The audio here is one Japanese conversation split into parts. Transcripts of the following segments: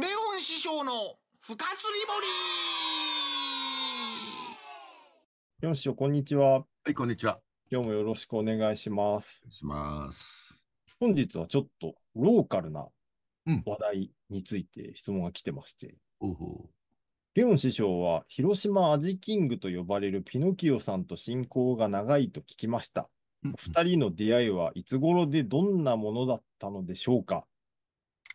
レオン師匠の深釣り堀レオン師匠、こんにちは。はい、こんにちは。今日もよろしくお願いします。します。本日はちょっとローカルな話題について質問が来てまして。うん、レオン師匠は広島アジキングと呼ばれるピノキオさんと親交が長いと聞きました。二、人の出会いはいつ頃でどんなものだったのでしょうか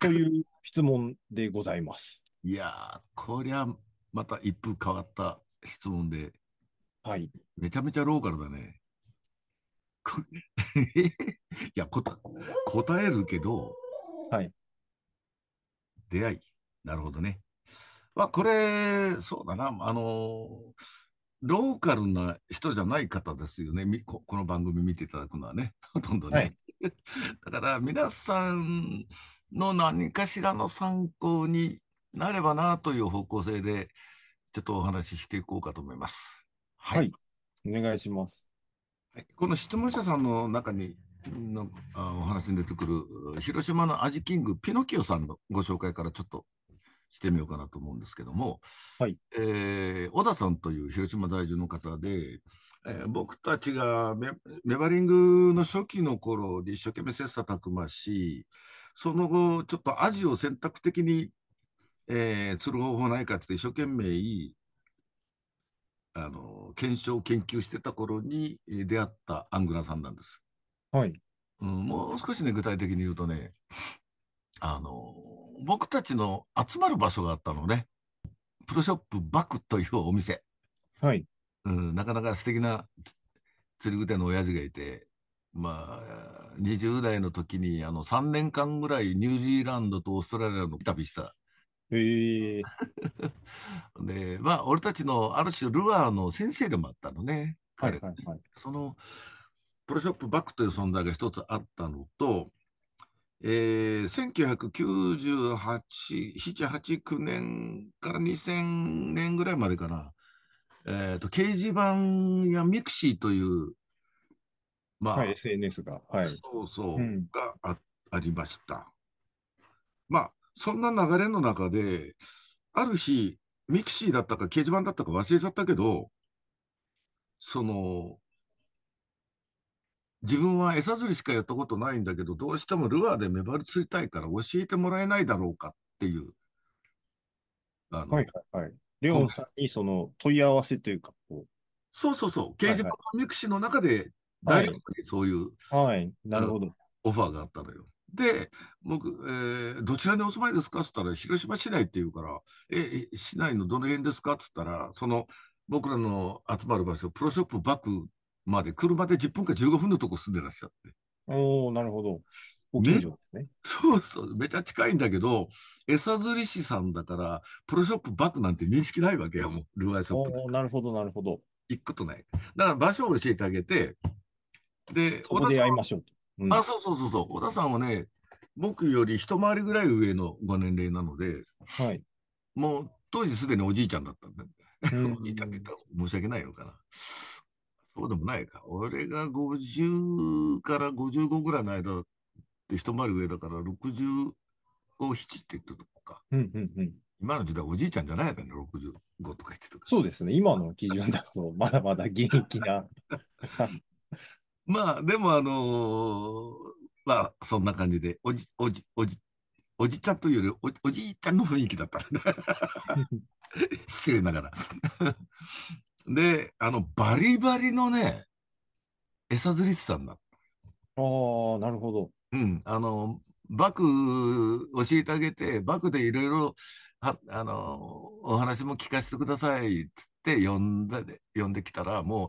という質問でございます。いやー、こりゃ、また一風変わった質問で、はい。めちゃめちゃローカルだね。いや答、答えるけど、はい。出会い。なるほどね。まあ、これ、そうだな、あのローカルな人じゃない方ですよね、ここの番組見ていただくのはね、ほとんどね。はい、だから皆さん、の何かしらの参考になればなという方向性で、ちょっとお話ししていこうかと思います。はい。はい、お願いします。この質問者さんの中にのあお話に出てくる、広島のアジキング、ピノキオさんのご紹介からちょっとしてみようかなと思うんですけども、はいえー、小田さんという広島在住の方で、えー、僕たちがメメバリングの初期の頃で一生懸命切磋琢磨し、その後、ちょっとアジを選択的に、えー、釣る方法ないかって一生懸命いいあの検証研究してた頃に出会ったアングラさんなんです。はい、うん、もう少しね具体的に言うとねあの僕たちの集まる場所があったのねプロショップバクというお店、はいうん、なかなか素敵な釣り具店の親父がいてまあ、20代の時にあの3年間ぐらいニュージーランドとオーストラリアの旅した。えー、で、まあ、俺たちのある種ルアーの先生でもあったのね、彼、はいはいはい、そのプロショップバックという存在が一つあったのと、えー、1998年から2000年ぐらいまでかな、えーと掲示板やミクシーというまあ、はい、SNS が。はい。そうそう、うん、があありました。まあ、そんな流れの中で、ある日、ミクシーだったか掲示板だったか忘れちゃったけど、その、自分は餌釣りしかやったことないんだけど、どうしてもルアーでメバル釣りたいから教えてもらえないだろうかっていう。あのはいはいはい。レオンさんにその問い合わせというか、こう。そうそうそう。掲示板のミクシーの中で大学にそういう、はい、なるほどオファーがあったのよ。で、僕、えー、どちらにお住まいですかって言ったら、広島市内って言うから、え、市内のどの辺ですかって言ったら、その、僕らの集まる場所、プロショップバックまで、車で10分か15分のとこ住んでらっしゃって。おおなるほど。大きいですね。そうそう、めちゃ近いんだけど、餌釣り師さんだから、プロショップバックなんて認識ないわけよ、もう、ルアイショップ。なるほど、なるほど。行くことない。だから場所を教えてあげて、で、ここで会いましょうと。うん、あ、そうそうそうそう。小田さんはね、僕より一回りぐらい上のご年齢なので、はい。もう当時すでにおじいちゃんだったんで、うん、おじいちゃんって言ったら申し訳ないのかな。そうでもないか。俺が50から55ぐらいの間って一回り上だから65、7って言ったとこか。うんうんうん。今の時代おじいちゃんじゃないやからね、65とか7とか。そうですね。今の基準だと、まだまだ現役な まあ、でも、あのまあ、そんな感じで、おじ、おじ、おじ、おじちゃんというよりお、おじいちゃんの雰囲気だったね。失礼ながらで、あの、バリバリのね、餌釣り師さんだった。ああ、なるほど。うん、あの、バク教えてあげて、バクでいろいろ、あの、お話も聞かせてください、つって呼んで、呼んできたら、もう、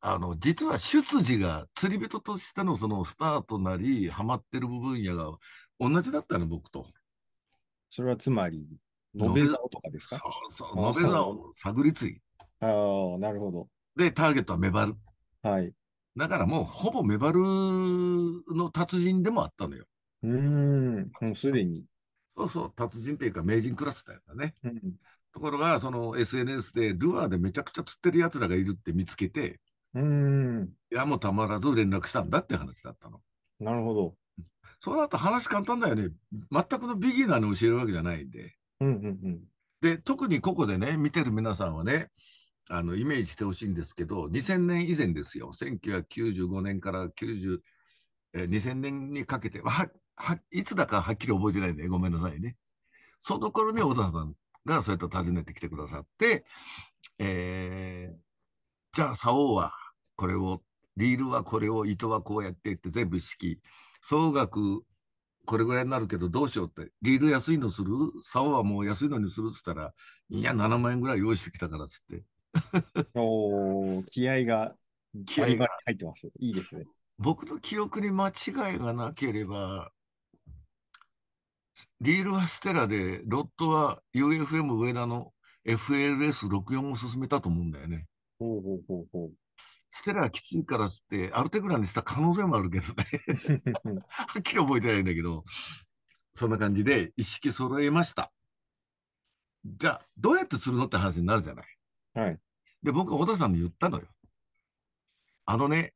あの、実は出自が釣り人としてのそのスタートなり、ハマってる分野が同じだったの、僕と。それはつまり、ノベザオとかですかそうそう、ノベザオの探りつい。ああ、なるほど。で、ターゲットはメバル。はい。だからもう、ほぼメバルの達人でもあったのよ。うん、もうすでに。そうそう、達人っていうか名人クラスだよね。うん、ところが、その SNS でルアーでめちゃくちゃ釣ってる奴らがいるって見つけて、うん。いや、もうたまらず連絡したんだって話だったの。なるほど。そうなると話簡単だよね。全くのビギナーに教えるわけじゃないんで。うんうんうん。で、特にここでね、見てる皆さんはね、あの、イメージしてほしいんですけど、2000年以前ですよ。1995年から90、え2000年にかけて、は、はいつだかはっきり覚えてないんで、ごめんなさいね。その頃に小田さんがそうやって訪ねてきてくださって、えー、じゃあ、サオはこれを、リールはこれを、糸はこうやってって全部式。総額これぐらいになるけどどうしようって、リール安いのする竿はもう安いのにするっつったら、いや、7万円ぐらい用意してきたからっつって。お気合が、気合が入ってます。いいですね。僕の記憶に間違いがなければ、リールはステラで、ロットは UFM 上田の FLS64 を進めたと思うんだよね。ほうほうほうほう。テラはきついからって、アルテグラにした可能性もあるけどね。はっきり覚えてないんだけど、そんな感じで一式揃えました。じゃあ、どうやって釣るのって話になるじゃない。はい。で、僕は小田さんに言ったのよ。あのね、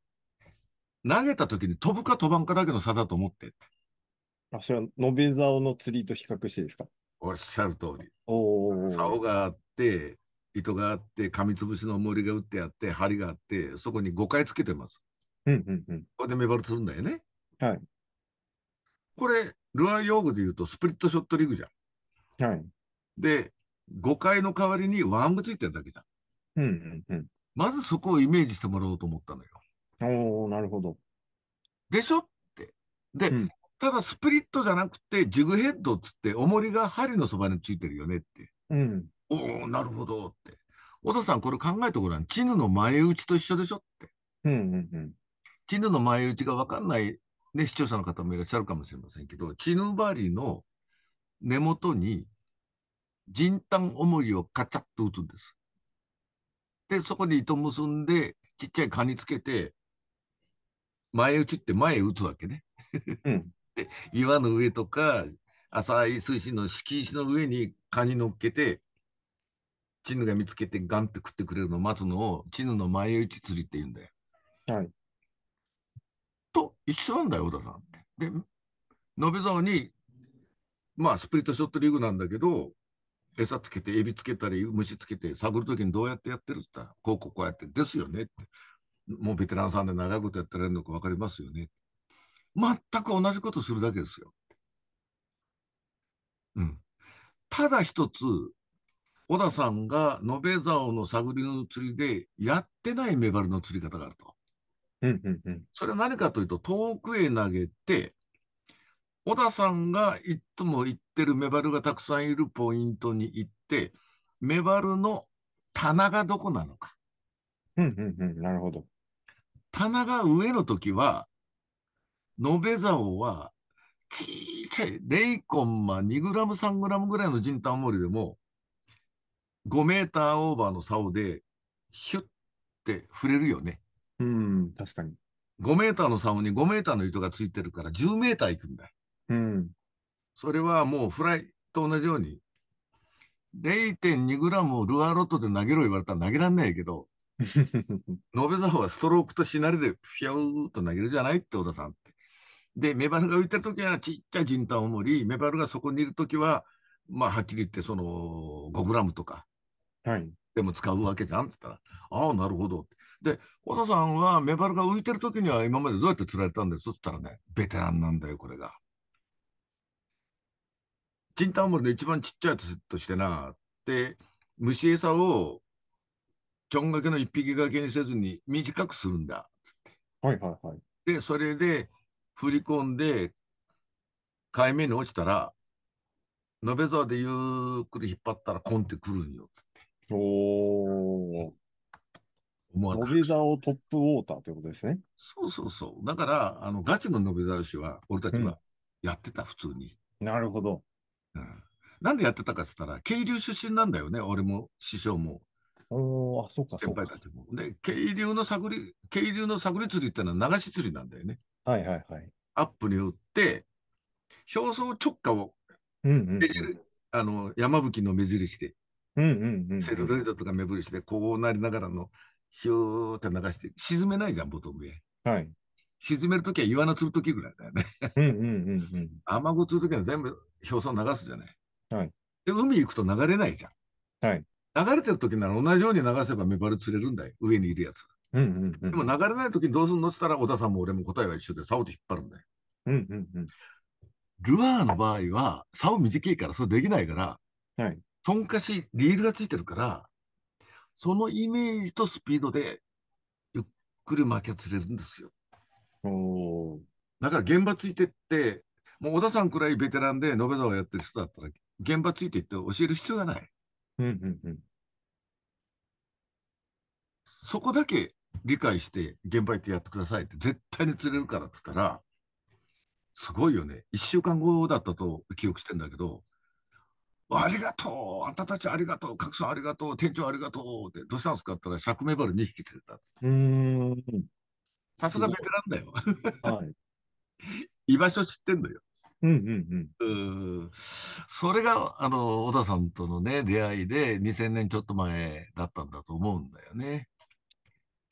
投げた時に飛ぶか飛ばんかだけの差だと思ってって。あ、それは、延べ竿の釣りと比較してですかおっしゃる通り。おお。竿があって、糸があって紙つぶしの重りが打ってあって針があってそこに5回つけてます。うんうんうん、これでメバルするんだよね。はい、これルアー用具で言うとスプリットショットリグじゃん。はい、で5回の代わりにワームついてるだけじゃん。うんうんうん、まずそこをイメージしてもらおうと思ったのよ。おなるほど。でしょって。で、うん、ただスプリットじゃなくてジグヘッドっつって重りが針のそばについてるよねって。うんおお、なるほどって。お父さん、これ考えてごらん。チヌの前打ちと一緒でしょって。うんうんうん。チヌの前打ちが分かんない、ね、視聴者の方もいらっしゃるかもしれませんけど、チヌバリの根元に、人炭重りをカチャッと打つんです。で、そこに糸結んで、ちっちゃい蚊につけて、前打ちって前打つわけね。うん、岩の上とか、浅い水深の敷石の上に蚊に乗っけて、チヌが見つけてガンって食ってくれるのを待つのを、チヌの前打ち釣りって言うんだよ。はい。と、一緒なんだよ、小田さんって。で、延べ沢に、まあ、スプリットショットリーグなんだけど、餌つけて、エビつけたり、虫つけて、探るときにどうやってやってるって言ったら、こうこうこうやって、ですよねって。もうベテランさんで長いことやってられるのか分かりますよね。全く同じことするだけですよ。うん。ただ一つ、小田さんが野辺竿の探りの釣りでやってないメバルの釣り方があると。うんうんうん、それは何かというと、遠くへ投げて、小田さんがいつも行ってるメバルがたくさんいるポイントに行って、メバルの棚がどこなのか。うんうんうん、なるほど。棚が上の時は、野辺竿は、ちっちゃい、0コンマ2グラム3グラムぐらいのジンタンモリでも、5メーターオーバーの竿で、ヒュッって触れるよね。うん、確かに。5メーターの竿に5メーターの糸がついてるから10メーターいくんだ。うん。それはもうフライと同じように、0.2グラムをルアーロットで投げろ言われたら投げられないけど、ノベザオはストロークとしなりでフィャウーと投げるじゃないって小田さんって。で、メバルが浮いてるときはちっちゃいじんたんを盛り、メバルがそこにいるときは、まあはっきり言ってその5グラムとか、はい、でも使うわけじゃんって言ったら、ああ、なるほど。で、小田さんはメバルが浮いてる時には今までどうやって釣られたんですって言ったらね、ベテランなんだよ、これが。チンタンモルの一番ちっちゃいやつとしてな、で、虫餌をちょんがけの一匹がけにせずに短くするんだ、つって。はいはいはい。で、それで振り込んで、海面に落ちたら、延べ沢でゆっくり引っ張ったらコンってくるんよ、つって。おお。思わず。のびざをトップウォーターということですね。そうそうそう。だから、あの、ガチののびざおしは、俺たちはやってた、普通に。なるほど。うん。なんでやってたかって言ったら、渓流出身なんだよね、俺も、師匠も。おあ、そうか、そうか。先輩たちも。で、渓流の探り、渓流の探り釣りってのは流し釣りなんだよね。はいはいはい。アップに打って、表層直下を、うんうん、うん、あの、山吹の目印でうんうんうん、セルライドとか目印でこうなりながらの、ひゅーって流して、沈めないじゃん、ボトムへ。はい。沈めるときはイワナ釣るときぐらいだよね。うんうんうんうん。雨子釣るときは全部表層流すじゃない。はい。で、海行くと流れないじゃん。はい。流れてるときなら同じように流せばメバル釣れるんだよ、上にいるやつ。うんうんでも流れないときにどうするのっつったら、小田さんも俺も答えは一緒で、竿で引っ張るんだよ。うんうんうん、ルアーの場合は、竿短いから、それできないから、はい、とんかし、リールがついてるから、そのイメージとスピードで、ゆっくり巻きは釣れるんですよ。おだから現場ついてって、もう小田さんくらいベテランで、延べ沢やってる人だったら、現場ついていって教える必要がない。そこだけ理解して、現場行ってやってくださいって、絶対に釣れるからって言ったら、すごいよね。1週間後だったと記憶してんだけど、ありがとう、あんたたちありがとう、格来さんありがとう、店長ありがとうって、どうしたんですかって言ったら、シャクメバル2匹釣れた。さすがベテランだよ。はい、居場所知ってんのよ。うんうんうん、うんそれが、あの、小田さんとのね、出会いで、2000年ちょっと前だったんだと思うんだよね。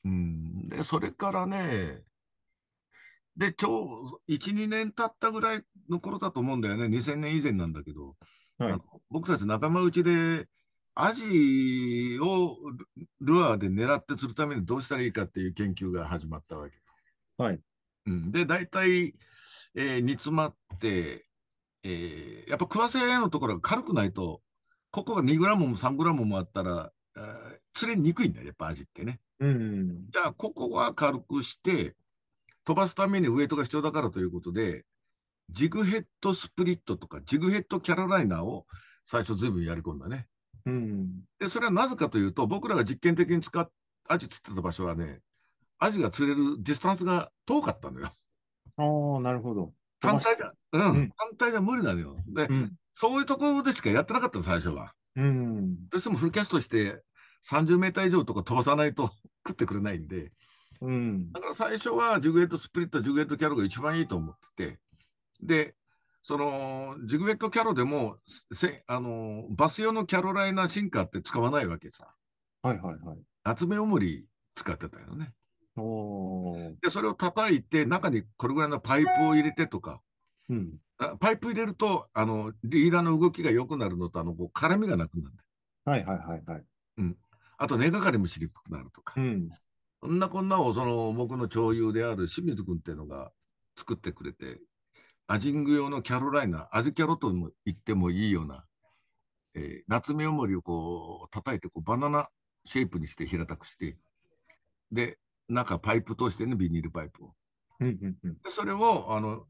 うん、で、それからね、で、今日、1、2年経ったぐらいの頃だと思うんだよね。2000年以前なんだけど、はい、僕たち仲間内で、アジをルアーで狙って釣るためにどうしたらいいかっていう研究が始まったわけ。はい。うん、で、大体、えー、煮詰まって、えー、やっぱ食わせのところが軽くないと、ここが2グラムも3グラムもあったら、えー、釣れにくいんだよ、やっぱアジってね。うん。じゃあ、ここは軽くして、飛ばすためにウエイトが必要だからということで、ジグヘッドスプリットとか、ジグヘッドキャロライナーを最初ずいぶんやり込んだね。うん、でそれはなぜかというと、僕らが実験的に使っアジ釣ってた場所はね、アジが釣れるディスタンスが遠かったのよ。ああ、なるほど。単体じゃ、うん、単体じゃ無理なのよ。で、うん、そういうところでしかやってなかったの、最初は。うん。どうしてもフルキャストして、30メーター以上とか飛ばさないと 食ってくれないんで、うん。だから最初はジグエットスプリット、ジグエットキャロが一番いいと思ってて、で、そのジグベット・キャロでもせあの、バス用のキャロライナシンカーって使わないわけさ。はいはいはい。厚め重り使ってたよね。おで、それを叩いて、中にこれぐらいのパイプを入れてとか、うん、パイプ入れると、あのリーダーの動きが良くなるのと、あのこう絡みがなくなる。はいはいはいはい。うん、あと、根がかりもしにくくなるとか。うんそんなこんなをその僕の長友である清水君っていうのが作ってくれて、アジング用のキャロライナ、アジキャロとも言ってもいいような、えー、夏目おもりをこう叩いてこうバナナシェイプにして平たくして、で、中パイプ通してね、ビニールパイプを。でそれをあの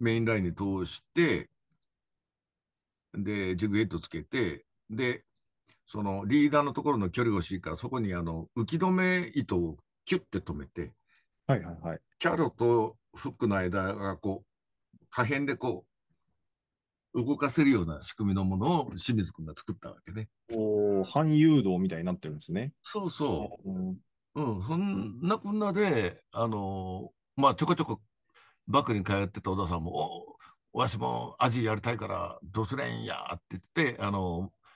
メインラインに通して、で、ジグエットつけて、で、そのリーダーのところの距離が欲しいから、そこにあの浮き止め糸をキュッて止めて、はいはいはい、キャロとフックの間がこう可変でこう、動かせるような仕組みのものを清水君が作ったわけね。おお、反誘導みたいになってるんですね。そうそう。うん、そんなこんなで、あのー、まあ、ちょこちょこバックに通ってた小田さんも、おわしもアジやりたいからどうすりゃんやって言って、あのー、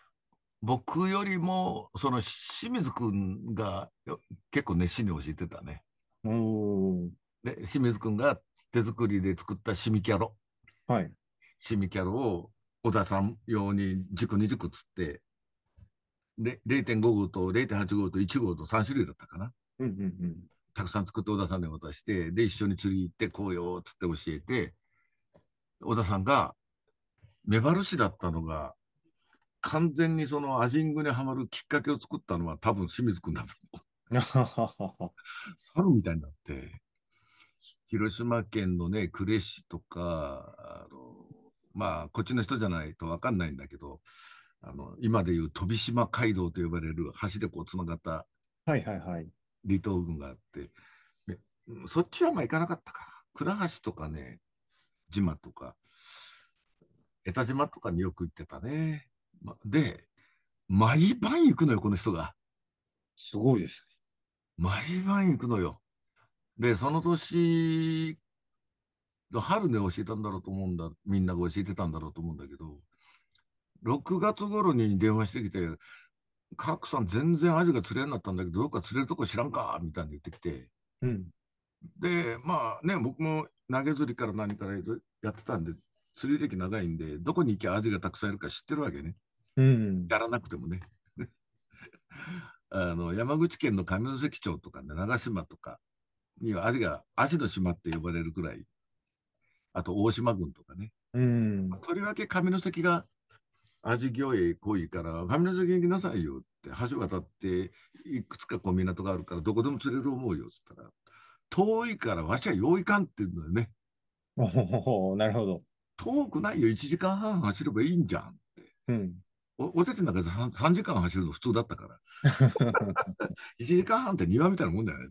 僕よりも、その清水君が結構熱心に教えてたね。で、清水君が手作りで作ったシミキャロ。はい。シミキャロを小田さん用に軸2軸つって、で、0.5号と0.8号と1号と3種類だったかな。うんうんうん。たくさん作って小田さんに渡して、で、一緒に釣り行って、こうよ、つって教えて、小田さんが、メバル市だったのが、完全にそのアジングにはまるきっかけを作ったのは多分清水君だと思う。猿みたいになって、広島県のね、呉市とか、あの、まあ、こっちの人じゃないとわかんないんだけど、あの、今でいう飛島街道と呼ばれる橋でこう繋がったはいはいはい。離島群があって、そっちはまあ行かなかったか。倉橋とかね、島とか、江田島とかによく行ってたね。ま、で、毎晩行くのよ、この人が。すごいですね。毎晩行くのよ。で、その年、春で教えたんだろうと思うんだ、みんなが教えてたんだろうと思うんだけど、6月頃に電話してきて、賀来さん全然アジが釣れんなったんだけど、どっか釣れるとこ知らんかみたいに言ってきて、うん、で、まあね、僕も投げ釣りから何からやってたんで、釣り歴長いんで、どこに行きゃアジがたくさんいるか知ってるわけね。うん、やらなくてもね。あの山口県の上関町とかね、長島とか、にはアが、アの島って呼ばれるくらい、あと大島郡とかね。うん。とりわけ上関が、味ジ行へ濃いから、上関行きなさいよって、橋渡って、いくつかこう港があるから、どこでも釣れる思うよって言ったら、遠いからわしは用意かんって言うんだよね。おお、なるほど。遠くないよ、1時間半走ればいいんじゃんって。うん。お、お手つなんか 3, 3時間走るの普通だったから。1 時間半って庭みたいなもんだよね、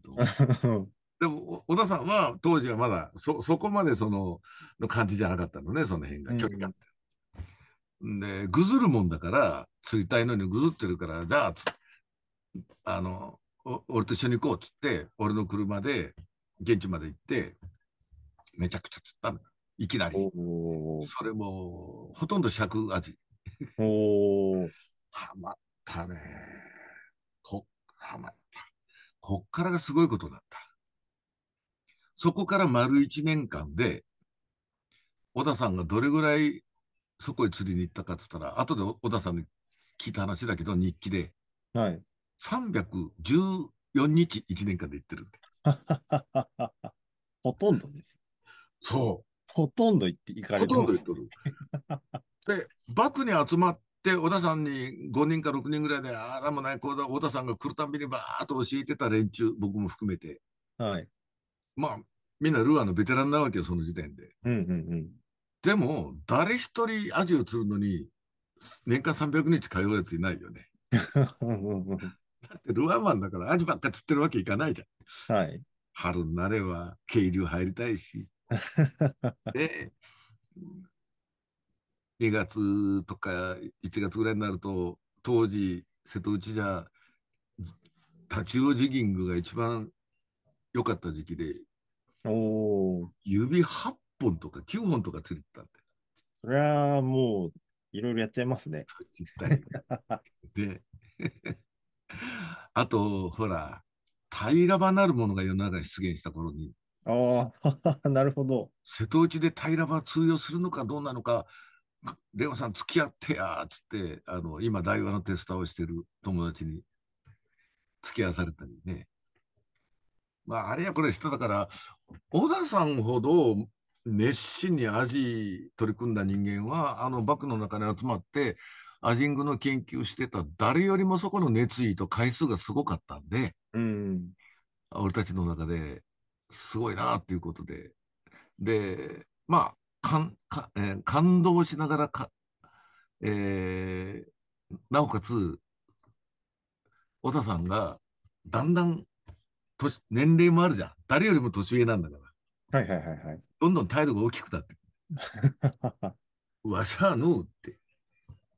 と。でも、小田さんは当時はまだそ、そこまでその、の感じじゃなかったのね、その辺が、距離が。うん、で、ぐずるもんだから、釣りたいのにぐずってるから、じゃあ、あの、俺と一緒に行こうっつって、俺の車で現地まで行って、めちゃくちゃ釣ったの。いきなり。それも、ほとんど尺味。おはまったね。こ、はまった。こっからがすごいことだった。そこから丸1年間で、小田さんがどれぐらいそこへ釣りに行ったかって言ったら、後で小田さんに聞いた話だけど、日記で、はい、314日1年間で行ってるって。ほとんどです。そう。ほとんど行って行かれてほとんど行っる。で、バクに集まって、小田さんに5人か6人ぐらいで、ああ、でもない、小田さんが来るたびにばーっと教えてた連中、僕も含めて。はい。まあ、みんなルアーのベテランなわけよ、その時点で。でも、誰一人アジを釣るのに、年間300日通うやついないよね。だってルアーマンだからアジばっか釣ってるわけいかないじゃん。はい、春になれば渓流入りたいし。で、2月とか1月ぐらいになると、当時、瀬戸内じゃ、タチウオジギングが一番良かった時期で、お指8本とか9本とかついてたんで。それはもう、いろいろやっちゃいますね。絶対。で、あと、ほら、平場なるものが世の中に出現した頃に、ああ、なるほど。瀬戸内で平場通用するのかどうなのか、レオさん付き合ってやーっつって、あの、今、台湾のテスターをしてる友達に付き合わされたりね。まあ、あれやこれしだから、小田さんほど熱心にアジ取り組んだ人間は、あの幕の中に集まって、アジングの研究してた誰よりもそこの熱意と回数がすごかったんで、うん、俺たちの中ですごいなっていうことで、で、まあ、えー、感動しながらか、えー、なおかつ、小田さんがだんだん年年齢もあるじゃん。誰よりも年上なんだから。はいはいはいはい。どんどん態度が大きくなってわしゃのうって。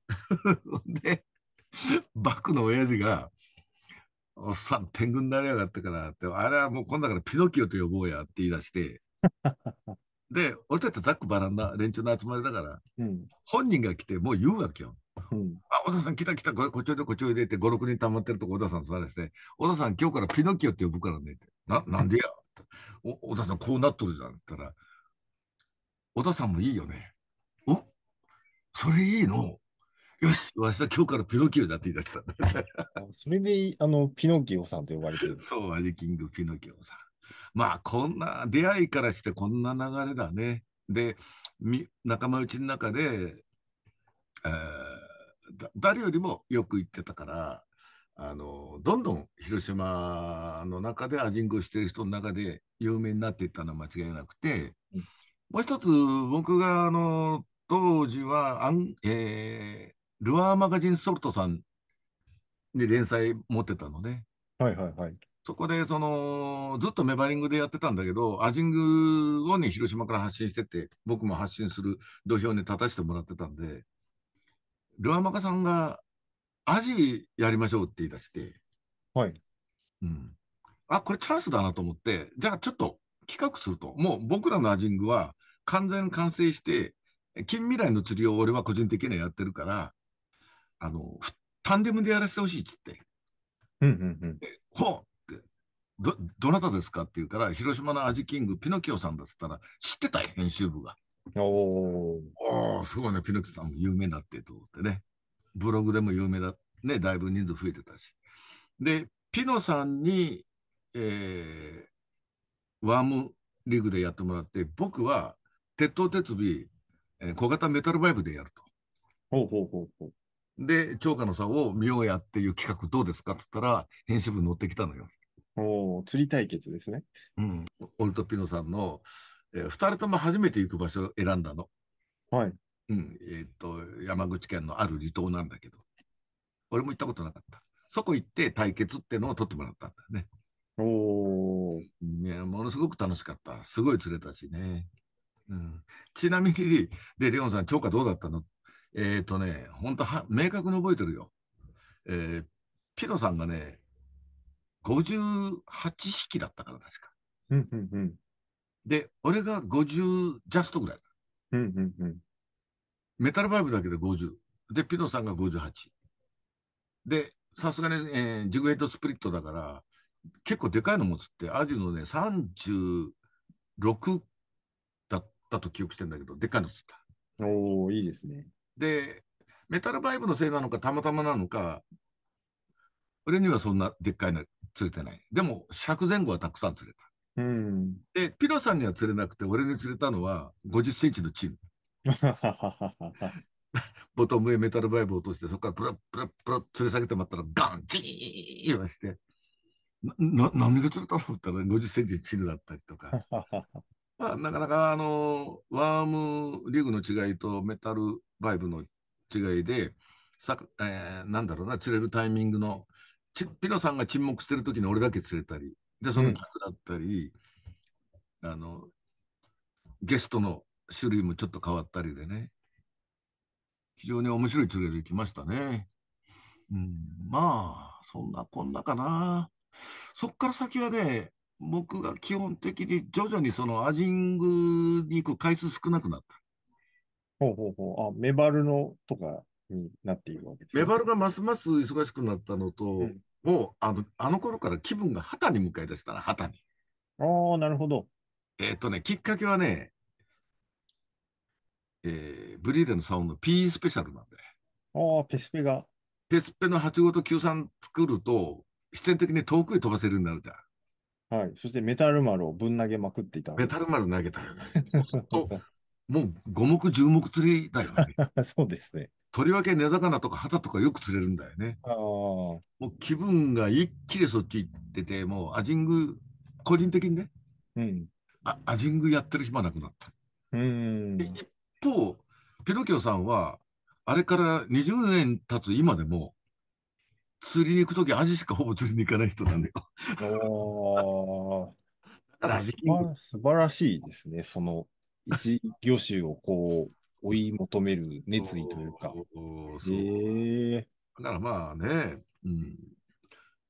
で、バックの親父が、おっさん天狗になりやがったからって、あれはもう今度からピノキオと呼ぼうやって言い出して、で、俺たちざっくバラんな連中の集まりだから、うん、本人が来てもう言うわけよ。うん、小田さん来た来た、こっちおいでこっちおいでって5、6人溜まってるとこ小田さん座らせて、小田さん今日からピノキオって呼ぶからねって、ななんでやお小田さんこうなっとるじゃんって言ったら、小田さんもいいよね。おそれいいのよし、わしは今日からピノキオだって言い出した。それで、あの、ピノキオさんと呼ばれてる。そう、アジキングピノキオさん。まあ、こんな、出会いからしてこんな流れだね。で、仲間内の中で、えー、誰よりもよく行ってたからあのどんどん広島の中でアジングをしてる人の中で有名になっていったのは間違いなくて、もう一つ僕があの当時はアン、えー、ルアーマガジンソルトさんに連載持ってたのね。はいはいはい、そこでそのずっとメバリングでやってたんだけど、アジングをね、広島から発信してて、僕も発信する土俵に立たせてもらってたんで、ルアマカさんがアジやりましょうって言い出して、はい。うん。あ、これチャンスだなと思って、じゃあちょっと企画すると。もう僕らのアジングは完全完成して、近未来の釣りを俺は個人的にはやってるから、あの、タンデムでやらせてほしいっつって。うんうんうん。ほうって、ど、どなたですかって言うから、広島のアジキング、ピノキオさんだっつったら、知ってたよ、編集部が。おおすごいね、ピノキさんも有名になってと思ってね。ブログでも有名だ。ね、だいぶ人数増えてたし。で、ピノさんに、えー、ワームリーグでやってもらって、僕は鉄頭鉄尾、えー、小型メタルバイブでやると。ほうほうほうほう。で、超過の差を見ようやっていう企画どうですかって言ったら、編集部に乗ってきたのよ。おお釣り対決ですね。うん。俺とピノさんの、え2人とも初めて行く場所を選んだの。はい。うん。えー、っと、山口県のある離島なんだけど。俺も行ったことなかった。そこ行って対決っていうのを取ってもらったんだよね。おお。いや、ものすごく楽しかった。すごい釣れたしね。うん、ちなみに、で、レオンさん、釣果どうだったのえっ、ー、とね、本当は、明確に覚えてるよ。えー、ピロさんがね、58匹だったから、確か。うんうんうん。で、俺が50ジャストぐらい。うんうんうん。メタルバイブだけで50。で、ピノさんが58。で、さすがに、えー、ジグエイトスプリットだから、結構でかいの持つって、アジのね、36だったと記憶してんだけど、でかいのつった。おおいいですね。で、メタルバイブのせいなのか、たまたまなのか、俺にはそんなでっかいの釣れてない。でも、尺前後はたくさん釣れた。うん。で、ピロさんには釣れなくて、俺に釣れたのは50センチのチン。ボトムへメタルバイブを落として、そこからプラプラプラ釣り下げてまったら、ガンチーン言わして、な、何で釣れたのって言ったら50センチチルだったりとか。まあ、なかなかあの、ワームリグの違いとメタルバイブの違いで、さ、えー、なんだろうな、釣れるタイミングの、ピノさんが沈黙してる時に俺だけ釣れたり、で、その客だったり、うん、あの、ゲストの種類もちょっと変わったりでね、非常に面白い連れできましたね。うん、まあ、そんなこんなかな。そっから先はね、僕が基本的に徐々にそのアジングに行く回数少なくなった。ほうほうほう。あ、メバルのとかになっているわけです、ね、メバルがますます忙しくなったのと、うんを、あの、あの頃から気分が旗に向かい出したな旗に。ああ、なるほど。えっ、とね、きっかけはね、えー、ブリーデンサンドの P スペシャルなんで。ああ、ペスペが。ペスペの8号と93作ると、必然的に遠くへ飛ばせるようになるじゃん。はい。そしてメタル丸をぶん投げまくっていた。メタル丸投げたよね。もう五目十目釣りだよね。そうですね。とりわけ根魚とかハタとかよく釣れるんだよね。もう気分が一気にそっち行ってて、もうアジング、個人的にね、うん、あアジングやってる暇なくなった。うん一方、ピノキオさんは、あれから20年経つ今でも、釣りに行くとき、アジしかほぼ釣りに行かない人なんだよ。だか素晴らしいですね、その一魚種をこう、追い求める熱意というか。だからまあね、うん、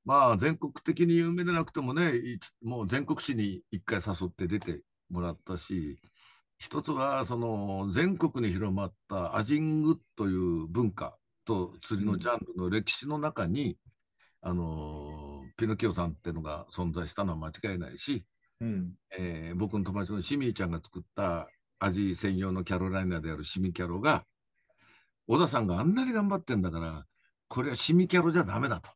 まあ全国的に有名でなくてもね、もう全国紙に一回誘って出てもらったし、一つはその全国に広まったアジングという文化と釣りのジャンルの歴史の中に、うん、あのピノキオさんっていうのが存在したのは間違いないし、うんえー、僕の友達のシミーちゃんが作った味専用のキャロライナであるシミキャロが、小田さんがあんなに頑張ってんだから、これはシミキャロじゃダメだと。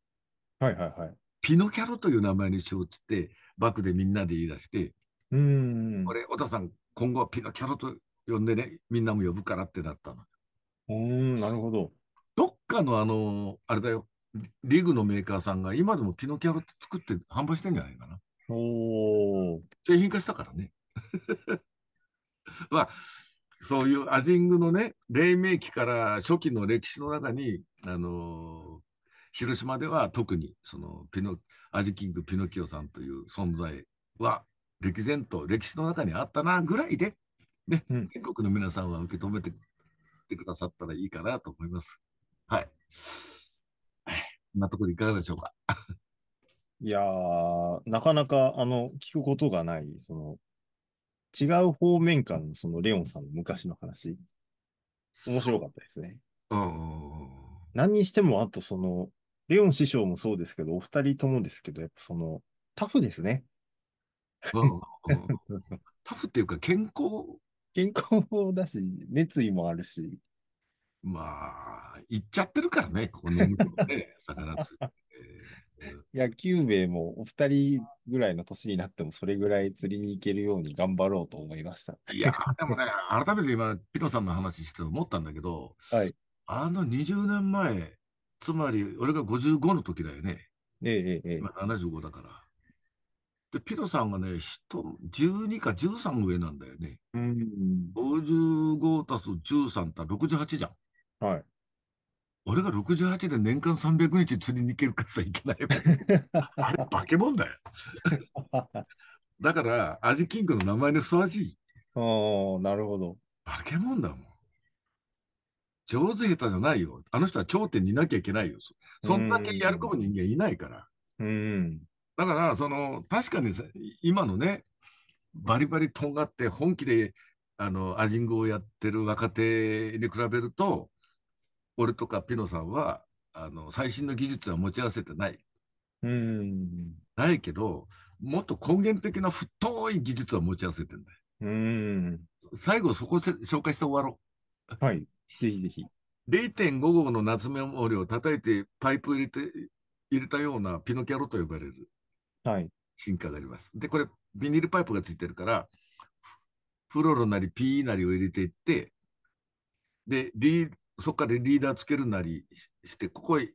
はいはいはい。ピノキャロという名前にしようっつって、バクでみんなで言い出して、うんこれ、小田さん、今後はピノキャロと呼んでね、みんなも呼ぶからってなったの。うんなるほど。どっかのあの、あれだよ、リグのメーカーさんが今でもピノキャロって作って販売してんじゃないかな。おお製品化したからね。まあ、そういうアジングのね、黎明期から初期の歴史の中に、あのー、広島では特にそのピノアジキング・ピノキオさんという存在は歴然と歴史の中にあったなぐらいで、ね、うん、全国の皆さんは受け止めてくださったらいいかなと思います。はい。なところいかがでしょうか。いやなかなかあの聞くことがない、その違う方面からのそのレオンさんの昔の話、面白かったですね。何にしても、あとその、レオン師匠もそうですけど、お二人ともですけど、やっぱその、タフですね。タフっていうか健康健康だし、熱意もあるし。まあ、行っちゃってるからね、ここの、ね、魚釣り。野球名もお二人ぐらいの年になってもそれぐらい釣りに行けるように頑張ろうと思いました。いや、でもね、改めて今、ピノさんの話して思ったんだけど、はい。あの20年前、つまり俺が55の時だよね。ええ、ええ。今75だから。で、ピノさんがね、12か13上なんだよね。うん。55たす13たら68じゃん。はい。俺が68で年間300日釣りに行けるかさ、行けないよ。あれ、化け物だよ。だから、アジキングの名前にふさわしい。ああ、なるほど。化け物だもん。上手下手じゃないよ。あの人は頂点にいなきゃいけないよ。そんだけやるこむ人間いないから。うん。だから、その、確かに今のね、バリバリとんがって本気で、あの、アジングをやってる若手に比べると、俺とかピノさんは、あの、最新の技術は持ち合わせてない。うん。ないけど、もっと根源的な太い技術は持ち合わせてんだよ。うん。最後そこせ紹介して終わろう。はい。ぜひぜひ。0.5号の夏目モリを叩いてパイプ入れて、入れたようなピノキャロと呼ばれる。はい。進化があります。で、これ、ビニールパイプがついてるから、フロロなり PE なりを入れていって、で、D そこからリーダーつけるなりして、ここへ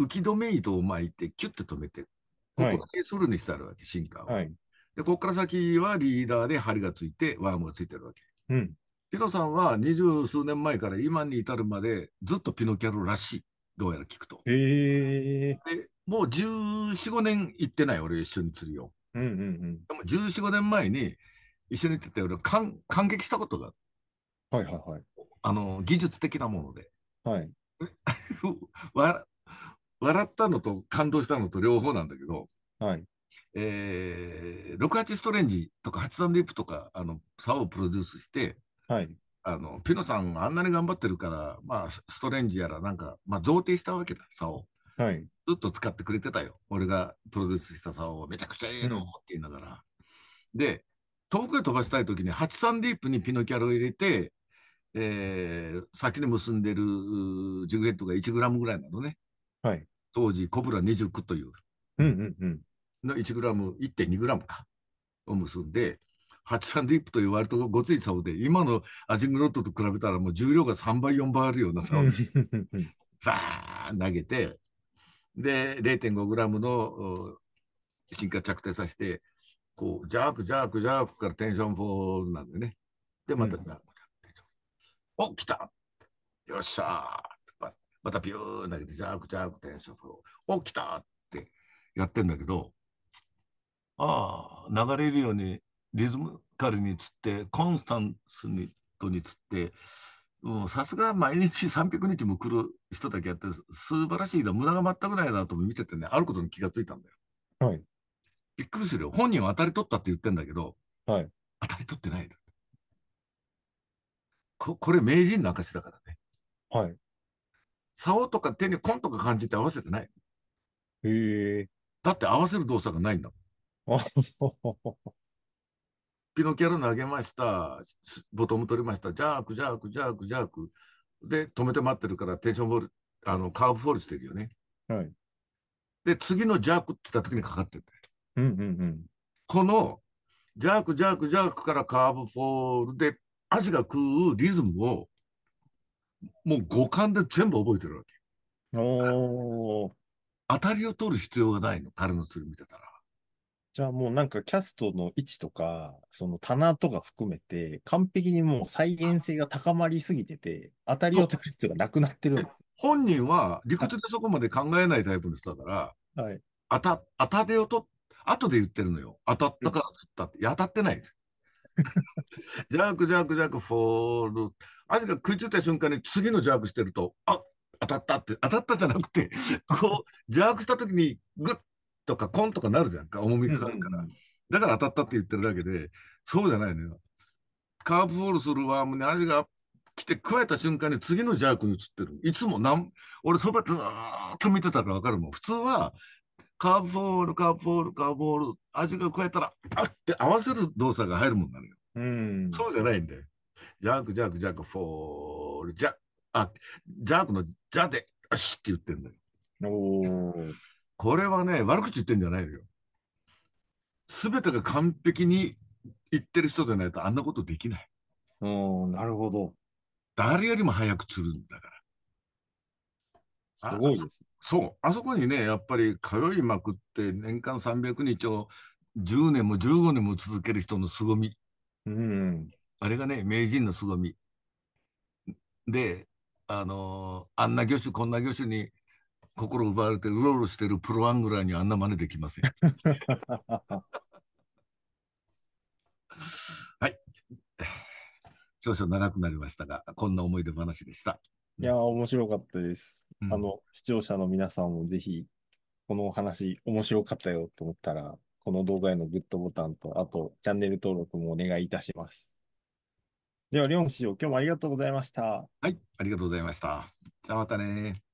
浮き止め糸を巻いて、キュッて止めて、ここだけにしてあるわけ、を。はい、で、ここから先はリーダーで針がついて、ワームがついてるわけ。うん。ピノさんは二十数年前から今に至るまでずっとピノキャロらしい。どうやら聞くと。ええ。もう14、5年行ってない、俺一緒に釣りを。うんうんうん。でも1四5年前に一緒に行ってたよ俺、感激したことがはいはいはい。あの技術的なもので。はい 笑ったのと感動したのと両方なんだけど、はいえー、68ストレンジとか83リップとかあのサをプロデュースして、はい、あのピノさんあんなに頑張ってるから、まあ、ストレンジやらなんか、まあ、贈呈したわけだサを、はい、ずっと使ってくれてたよ俺がプロデュースしたサをめちゃくちゃええのって言いながら、うん、で遠くへ飛ばしたい時に83ディープにピノキャラを入れてえー、先に結んでるジグヘッドが1グラムぐらいなのね。はい。当時、コブラ2 9という。うんうんうん。の1グラム、1.2グラムか。を結んで、8ンディップという割とごつい竿で、今のアジングロットと比べたらもう重量が3倍、4倍あるような竿で、バーン投げて、で、0.5グラムの進化着底させて、こう、ジャーク、ジャーク、ジャークからテンションフォーなんでね。で、またジャーク。お、来たよっしゃーまたビュー投げて、ジャークジャークテンションフロー。お、来たってやってんだけど、ああ、流れるようにリズムカルにつって、コンスタンスにとにつって、さすが毎日300日も来る人だけやって、素晴らしいな、無駄が全くないなと見ててね、あることに気がついたんだよ。はい。びっくりするよ。本人は当たり取ったって言ってんだけど、はい。当たり取ってないここれ名人の証だからね。はい。竿とか手にコンとか感じて合わせてない。へえ。だって合わせる動作がないんだもん。ピノキャラ投げました。ボトム取りました。ジャーク、ジャーク、ジャーク、ジャーク。で、止めて待ってるから、テンションボール、あの、カーブフォールしてるよね。はい。で、次のジャークって言った時にかかってて。うんうんうん。この、ジャーク、ジャーク、ジャークからカーブフォールでジが食うリズムを、もう五感で全部覚えてるわけ。お当たりを取る必要がないの、彼の釣り見てたら。じゃあもうなんかキャストの位置とか、その棚とか含めて、完璧にもう再現性が高まりすぎてて、当たりを取る必要がなくなってる。本人は理屈でそこまで考えないタイプの人だから、はい、当た当たりを取後で言ってるのよ。当たったからったって。当たってないです。ジャーク、ジャーク、ジャーク、フォール。足が食いついた瞬間に次のジャークしてると、あ当たったって、当たったじゃなくて、こう、ジャークした時にグッとかコンとかなるじゃんか、重みがかかるから。だから当たったって言ってるだけで、そうじゃないのよ。カープォールするワームに足が来て、加えた瞬間に次のジャークに移ってる。いつもなん、俺そばずーっと見てたらわかるもん。普通は、カーボール、カーボール、カーボール、味が加えたら、あって合わせる動作が入るもんなのよ。うん。そうじゃないんで。ジャーク、ジャーク、ジャーク、フォール、ジャ、あ、ジャークのジャで、あしって言ってんだよ。おこれはね、悪口言ってんじゃないのよ。すべてが完璧に言ってる人じゃないとあんなことできない。おん、なるほど。誰よりも早く釣るんだから。すごいです。そう、あそこにね、やっぱり通いまくって、年間300日を10年も15年も続ける人の凄み。うん。あれがね、名人の凄み。で、あのー、あんな魚種、こんな魚種に心奪われて、うろうろしてるプロアングラーにあんな真似できません。はい。少々長くなりましたが、こんな思い出話でした。いや面白かったです。あの、視聴者の皆さんもぜひ、このお話面白かったよと思ったら、この動画へのグッドボタンと、あと、チャンネル登録もお願いいたします。では、りょん師匠、今日もありがとうございました。はい、ありがとうございました。じゃあまたね。